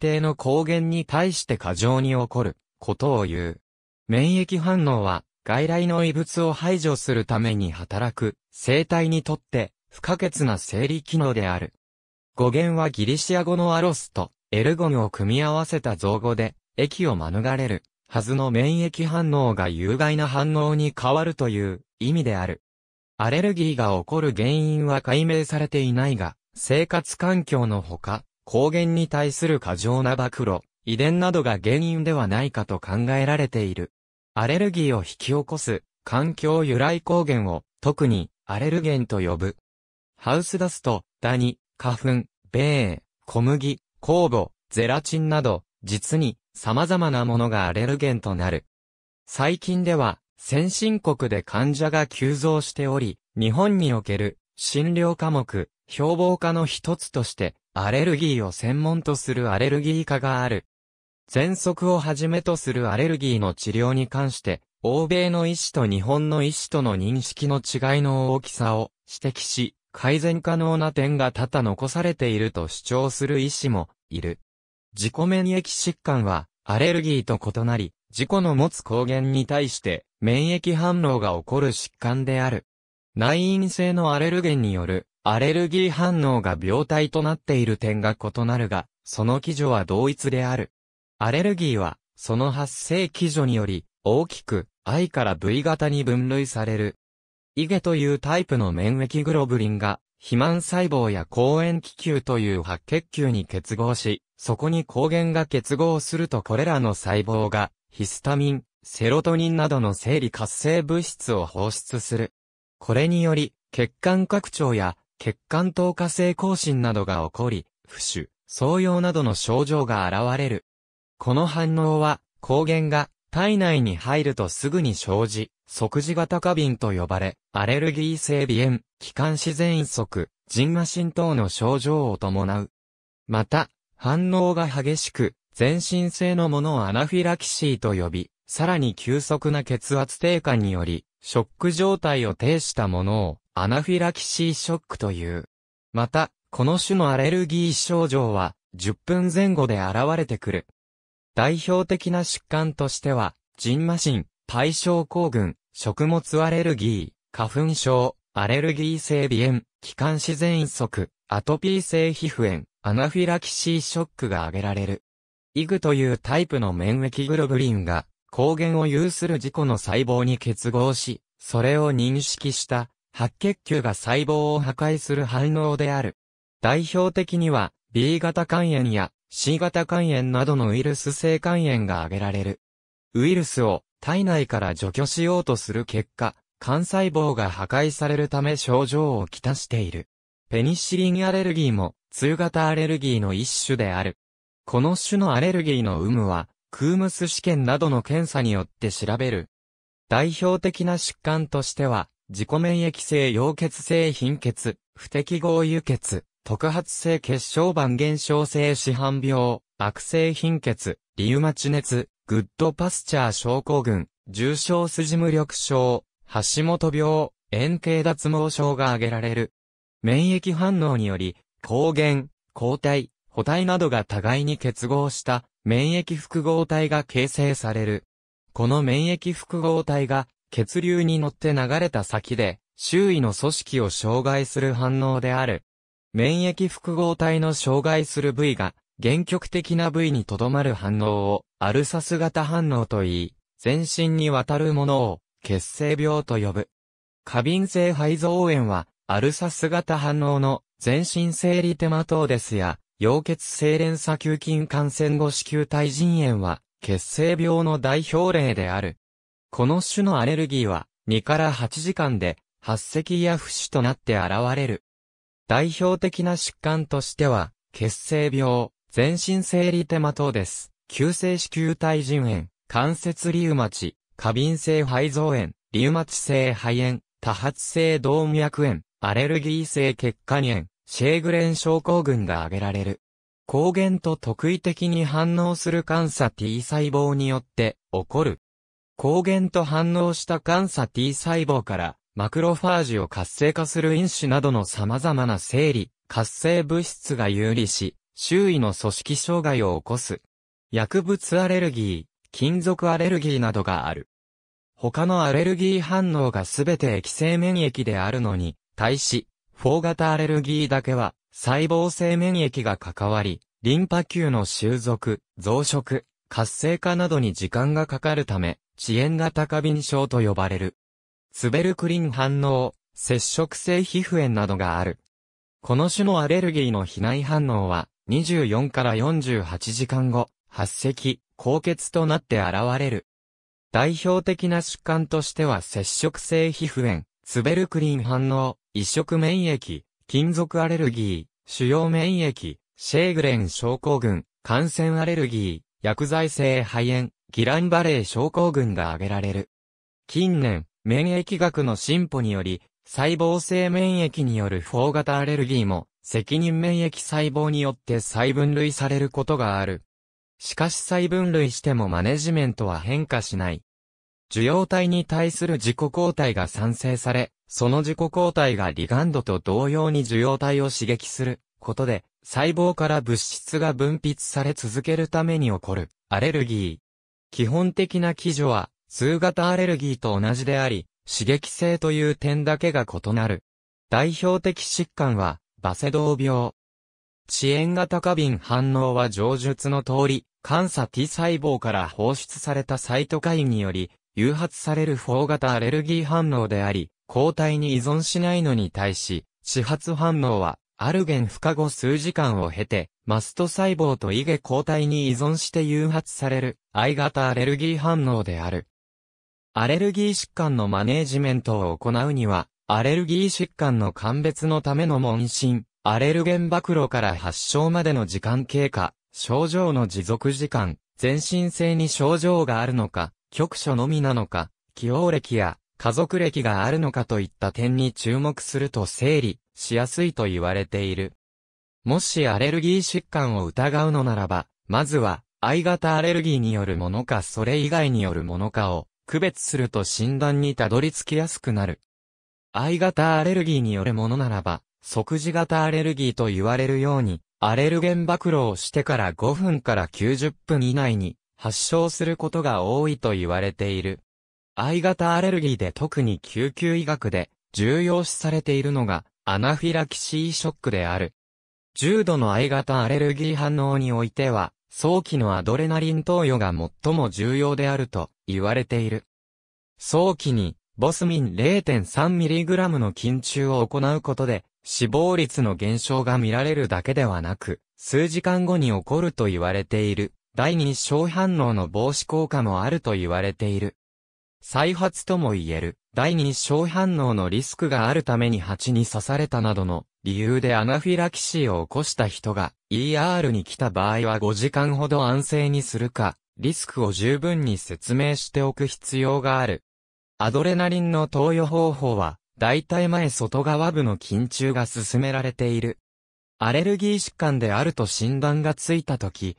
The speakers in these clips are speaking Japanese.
定の抗原に対して過剰に起こることを言う。免疫反応は外来の異物を排除するために働く生体にとって不可欠な生理機能である。語源はギリシア語のアロスとエルゴンを組み合わせた造語で、液を免れるはずの免疫反応が有害な反応に変わるという意味である。アレルギーが起こる原因は解明されていないが、生活環境のほか、抗原に対する過剰な暴露、遺伝などが原因ではないかと考えられている。アレルギーを引き起こす環境由来抗原を特にアレルゲンと呼ぶ。ハウスダスト、ダニ、花粉、米、小麦、酵母、ゼラチンなど実に様々なものがアレルゲンとなる。最近では先進国で患者が急増しており、日本における診療科目、標榜化の一つとして、アレルギーを専門とするアレルギー科がある。喘息をはじめとするアレルギーの治療に関して、欧米の医師と日本の医師との認識の違いの大きさを指摘し、改善可能な点が多々残されていると主張する医師もいる。自己免疫疾患はアレルギーと異なり、自己の持つ抗原に対して免疫反応が起こる疾患である。内因性のアレルゲンによるアレルギー反応が病態となっている点が異なるが、その基準は同一である。アレルギーは、その発生基準により、大きく、I から V 型に分類される。イゲというタイプの免疫グロブリンが、肥満細胞や抗炎気球という白血球に結合し、そこに抗原が結合するとこれらの細胞が、ヒスタミン、セロトニンなどの生理活性物質を放出する。これにより、血管拡張や血管透過性更新などが起こり、不腫、創用などの症状が現れる。この反応は、抗原が体内に入るとすぐに生じ、即時型過敏と呼ばれ、アレルギー性鼻炎、気管支移息、人麻疹等の症状を伴う。また、反応が激しく、全身性のものをアナフィラキシーと呼び、さらに急速な血圧低下により、ショック状態を呈したものを、アナフィラキシーショックという。また、この種のアレルギー症状は、10分前後で現れてくる。代表的な疾患としては、ジンマシン、対症抗群、食物アレルギー、花粉症、アレルギー性鼻炎、気管支喘息、アトピー性皮膚炎、アナフィラキシーショックが挙げられる。イグというタイプの免疫グロブリンが、抗原を有する自己の細胞に結合し、それを認識した白血球が細胞を破壊する反応である。代表的には、B 型肝炎や C 型肝炎などのウイルス性肝炎が挙げられる。ウイルスを体内から除去しようとする結果、肝細胞が破壊されるため症状をきたしている。ペニシリンアレルギーも、通型アレルギーの一種である。この種のアレルギーの有無は、クームス試験などの検査によって調べる。代表的な疾患としては、自己免疫性溶血性貧血、不適合輸血、特発性血小板減少性市販病、悪性貧血、リウマチ熱、グッドパスチャー症候群、重症筋無力症、橋本病、円形脱毛症が挙げられる。免疫反応により、抗原、抗体、補体などが互いに結合した免疫複合体が形成される。この免疫複合体が血流に乗って流れた先で、周囲の組織を障害する反応である。免疫複合体の障害する部位が、原極的な部位にとどまる反応を、アルサス型反応と言い、全身にわたるものを、血清病と呼ぶ。過敏性肺臓炎は、アルサス型反応の全身生理テマトーデスや、溶血性連鎖球菌感染後子宮体腎炎は、血清病の代表例である。この種のアレルギーは、2から8時間で、発石や不死となって現れる。代表的な疾患としては、血清病、全身生理テマ等です。急性子宮体腎炎、関節リウマチ、過敏性肺臓炎、リウマチ性肺炎、多発性動脈炎、アレルギー性血管炎、シェーグレン症候群が挙げられる。抗原と特異的に反応する感差 T 細胞によって起こる。抗原と反応した感査 T 細胞からマクロファージを活性化する因子などの様々な生理、活性物質が有利し、周囲の組織障害を起こす。薬物アレルギー、金属アレルギーなどがある。他のアレルギー反応がすべて液性免疫であるのに、対し、4型アレルギーだけは、細胞性免疫が関わり、リンパ球の収束、増殖、活性化などに時間がかかるため、遅延型過敏症と呼ばれる。ツベルクリン反応、接触性皮膚炎などがある。この種のアレルギーの避難反応は、24から48時間後、発赤、高血となって現れる。代表的な疾患としては接触性皮膚炎、ツベルクリン反応、移植免疫、金属アレルギー、主要免疫、シェーグレン症候群、感染アレルギー、薬剤性肺炎、ギランバレー症候群が挙げられる。近年、免疫学の進歩により、細胞性免疫による不法型アレルギーも、責任免疫細胞によって再分類されることがある。しかし再分類してもマネジメントは変化しない。受容体に対する自己抗体が産生され、その自己抗体がリガンドと同様に受容体を刺激することで、細胞から物質が分泌され続けるために起こるアレルギー。基本的な基準は、通型アレルギーと同じであり、刺激性という点だけが異なる。代表的疾患は、バセドウ病。遅延型過敏反応は上述の通り、監査 T 細胞から放出されたサイトカインにより、誘発される4型アレルギー反応であり、抗体に依存しないのに対し、始発反応はアルゲン孵化後数時間を経て、マスト細胞とイゲ抗体に依存して誘発される、I 型アレルギー反応である。アレルギー疾患のマネージメントを行うには、アレルギー疾患の鑑別のための問診、アレルゲン暴露から発症までの時間経過、症状の持続時間、全身性に症状があるのか、局所のみなのか、起用歴や家族歴があるのかといった点に注目すると整理、しやすいと言われている。もしアレルギー疾患を疑うのならば、まずは、I 型アレルギーによるものかそれ以外によるものかを区別すると診断にたどり着きやすくなる。I 型アレルギーによるものならば、即時型アレルギーと言われるように、アレルゲン暴露をしてから5分から90分以内に発症することが多いと言われている。I 型アレルギーで特に救急医学で重要視されているのがアナフィラキシーショックである。重度の I 型アレルギー反応においては、早期のアドレナリン投与が最も重要であると言われている。早期にボスミン 0.3mg の緊注を行うことで死亡率の減少が見られるだけではなく、数時間後に起こると言われている。第二小反応の防止効果もあると言われている。再発とも言える、第二小反応のリスクがあるために蜂に刺されたなどの理由でアナフィラキシーを起こした人が ER に来た場合は5時間ほど安静にするか、リスクを十分に説明しておく必要がある。アドレナリンの投与方法は、大体前外側部の緊張が進められている。アレルギー疾患であると診断がついたとき、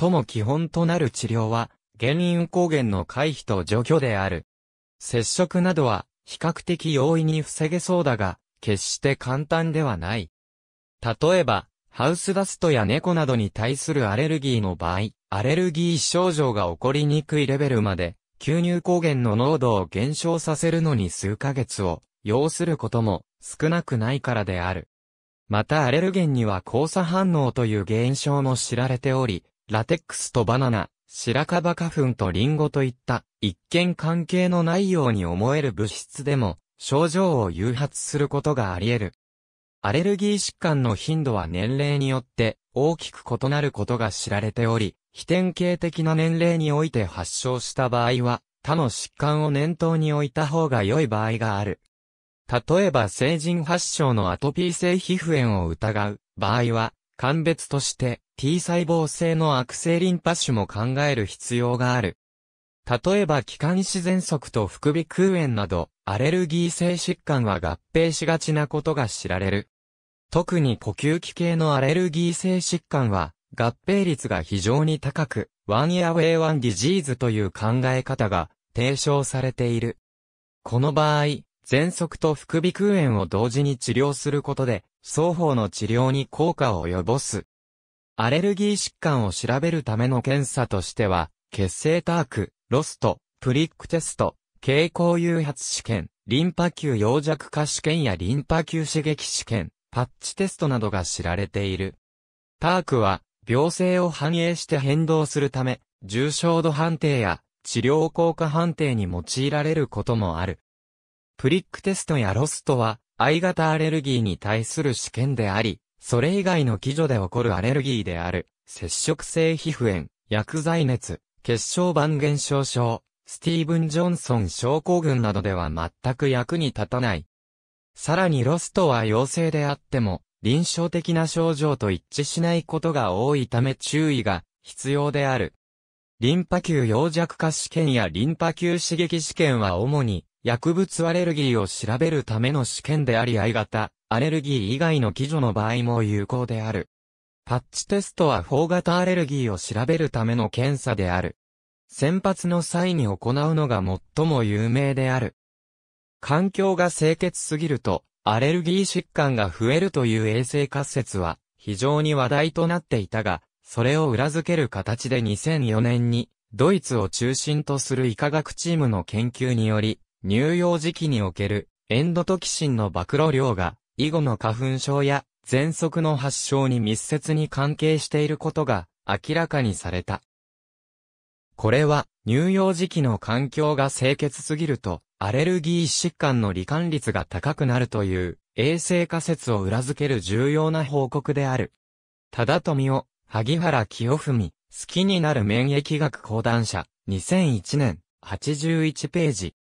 最も基本となる治療は、原因抗原の回避と除去である。接触などは比較的容易に防げそうだが、決して簡単ではない。例えば、ハウスダストや猫などに対するアレルギーの場合、アレルギー症状が起こりにくいレベルまで、吸入抗原の濃度を減少させるのに数ヶ月を要することも少なくないからである。またアレルゲンには交差反応という現象も知られており、ラテックスとバナナ、白樺花粉とリンゴといった一見関係のないように思える物質でも症状を誘発することがあり得る。アレルギー疾患の頻度は年齢によって大きく異なることが知られており、非典型的な年齢において発症した場合は他の疾患を念頭に置いた方が良い場合がある。例えば成人発症のアトピー性皮膚炎を疑う場合は、鑑別として T 細胞性の悪性リンパ腫も考える必要がある。例えば気管支喘息と副鼻腔炎など、アレルギー性疾患は合併しがちなことが知られる。特に呼吸器系のアレルギー性疾患は、合併率が非常に高く、ワンイウェイワンディジーズという考え方が提唱されている。この場合、喘息と副鼻腔炎を同時に治療することで、双方の治療に効果を及ぼすアレルギー疾患を調べるための検査としては、血清ターク、ロスト、プリックテスト、蛍光誘発試験、リンパ球溶弱化試験やリンパ球刺激試験、パッチテストなどが知られている。タークは、病性を反映して変動するため、重症度判定や治療効果判定に用いられることもある。プリックテストやロストは、I 型アレルギーに対する試験であり、それ以外の基準で起こるアレルギーである、接触性皮膚炎、薬剤熱、血小板減少症、スティーブン・ジョンソン症候群などでは全く役に立たない。さらにロストは陽性であっても、臨床的な症状と一致しないことが多いため注意が必要である。リンパ球溶弱化試験やリンパ球刺激試験は主に薬物アレルギーを調べるための試験であり相型、アレルギー以外の基準の場合も有効である。パッチテストは4型アレルギーを調べるための検査である。先発の際に行うのが最も有名である。環境が清潔すぎると、アレルギー疾患が増えるという衛生滑説は、非常に話題となっていたが、それを裏付ける形で2004年に、ドイツを中心とする医科学チームの研究により、乳幼児期におけるエンドトキシンの暴露量が以後の花粉症や喘息の発症に密接に関係していることが明らかにされた。これは乳幼児期の環境が清潔すぎるとアレルギー疾患の罹患率が高くなるという衛生仮説を裏付ける重要な報告である。忠富を萩原清文、好きになる免疫学講談社、2001年、81ページ。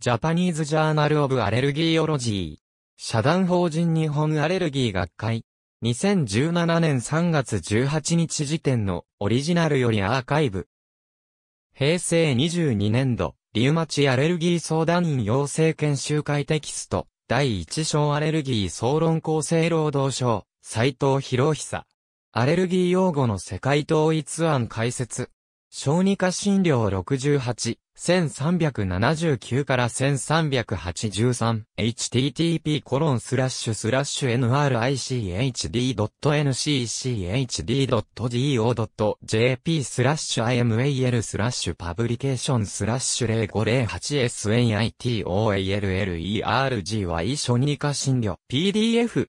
ジャパニーズ・ジャーナル・オブ・アレルギーオロジー。社団法人日本アレルギー学会。2017年3月18日時点のオリジナルよりアーカイブ。平成22年度、リウマチアレルギー相談員養成研修会テキスト、第1章アレルギー総論厚生労働省、斉藤博久。アレルギー用語の世界統一案解説。小児科診療68、1379から 1383http コロンスラッシュスラッシュ nrichd.nchchd.do.jp スラッシュ imal スラッシュパブリケーションスラッシュ0 5 0 8 s n i t o a l l e r g y 小児科診療 PDF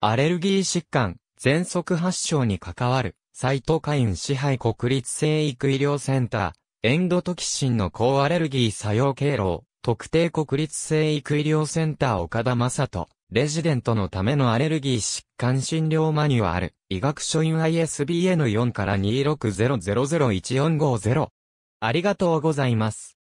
アレルギー疾患、喘息発症に関わるサイトカイン支配国立生育医療センター、エンドトキシンの抗アレルギー作用経路、特定国立生育医療センター岡田正人、レジデントのためのアレルギー疾患診療マニュアル、医学書院 ISBN4 から260001450。ありがとうございます。